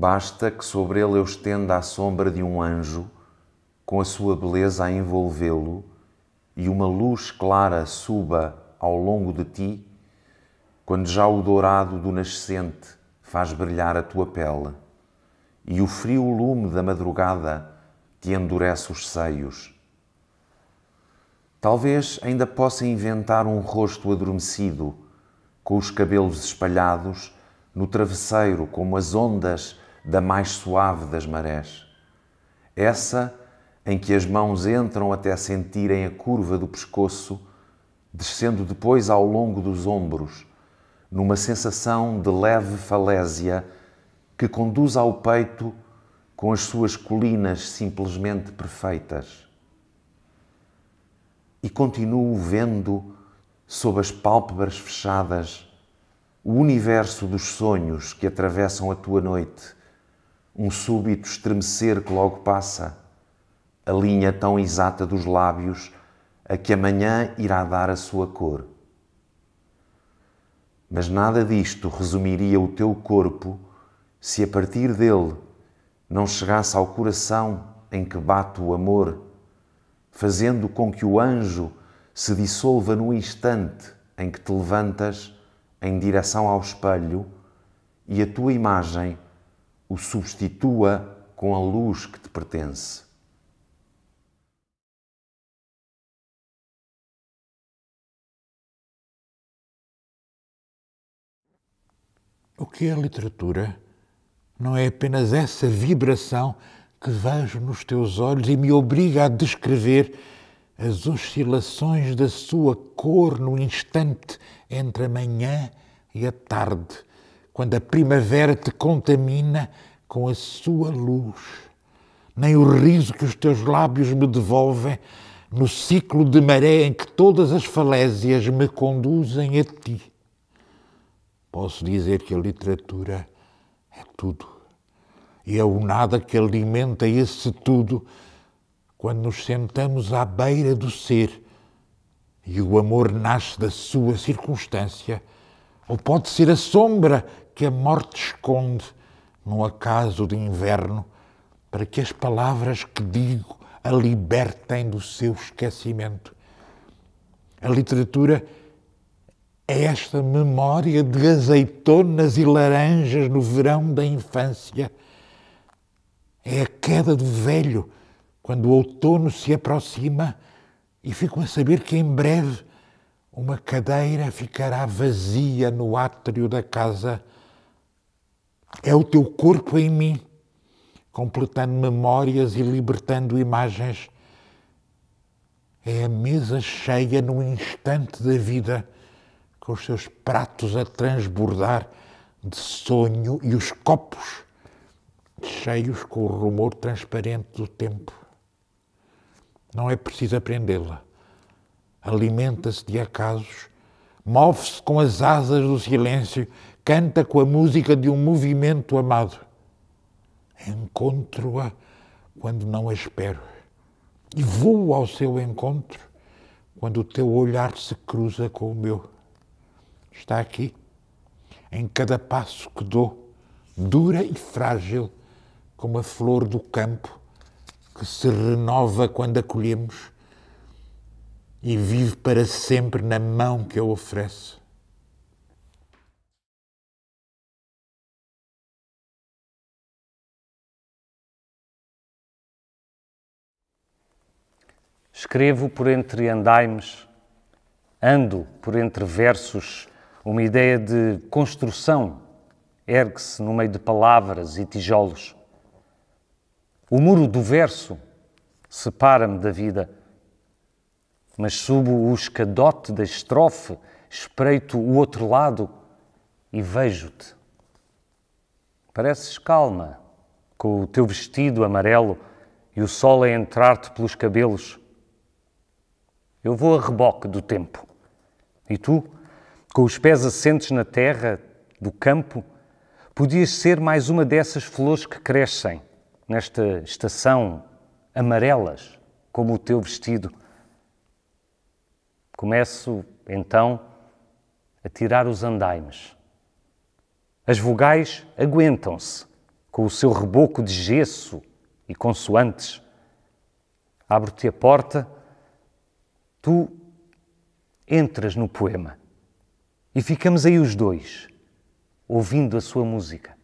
Basta que sobre ele eu estenda a sombra de um anjo, com a sua beleza a envolvê-lo, e uma luz clara suba ao longo de ti, quando já o dourado do nascente faz brilhar a tua pele, e o frio lume da madrugada te endurece os seios. Talvez ainda possa inventar um rosto adormecido, com os cabelos espalhados, no travesseiro, como as ondas da mais suave das marés. Essa em que as mãos entram até sentirem a curva do pescoço, descendo depois ao longo dos ombros, numa sensação de leve falésia que conduz ao peito com as suas colinas simplesmente perfeitas. E continuo vendo, sob as pálpebras fechadas, o universo dos sonhos que atravessam a tua noite um súbito estremecer que logo passa, a linha tão exata dos lábios a que amanhã irá dar a sua cor. Mas nada disto resumiria o teu corpo se a partir dele não chegasse ao coração em que bate o amor, fazendo com que o anjo se dissolva no instante em que te levantas em direção ao espelho e a tua imagem o substitua com a luz que te pertence. O que é literatura? Não é apenas essa vibração que vejo nos teus olhos e me obriga a descrever as oscilações da sua cor no instante entre a manhã e a tarde quando a primavera te contamina com a sua luz, nem o riso que os teus lábios me devolvem no ciclo de maré em que todas as falésias me conduzem a ti. Posso dizer que a literatura é tudo. E é o nada que alimenta esse tudo quando nos sentamos à beira do ser e o amor nasce da sua circunstância, ou pode ser a sombra que a morte esconde no acaso de inverno, para que as palavras que digo a libertem do seu esquecimento. A literatura é esta memória de azeitonas e laranjas no verão da infância. É a queda do velho quando o outono se aproxima e fico a saber que em breve uma cadeira ficará vazia no átrio da casa é o teu corpo em mim, completando memórias e libertando imagens. É a mesa cheia no instante da vida, com os seus pratos a transbordar de sonho e os copos cheios com o rumor transparente do tempo. Não é preciso aprendê-la. Alimenta-se de acasos, move-se com as asas do silêncio canta com a música de um movimento amado. Encontro-a quando não a espero e vou ao seu encontro quando o teu olhar se cruza com o meu. Está aqui, em cada passo que dou, dura e frágil, como a flor do campo que se renova quando acolhemos e vive para sempre na mão que eu ofereço. Escrevo por entre andaimes, ando por entre versos, uma ideia de construção ergue-se no meio de palavras e tijolos. O muro do verso separa-me da vida, mas subo o escadote da estrofe, espreito o outro lado e vejo-te. Pareces calma, com o teu vestido amarelo e o sol a entrar-te pelos cabelos. Eu vou a reboque do tempo. E tu, com os pés assentes na terra do campo, podias ser mais uma dessas flores que crescem nesta estação amarelas, como o teu vestido. Começo, então, a tirar os andaimes. As vogais aguentam-se com o seu reboco de gesso e consoantes. Abro-te a porta tu entras no poema e ficamos aí os dois, ouvindo a sua música.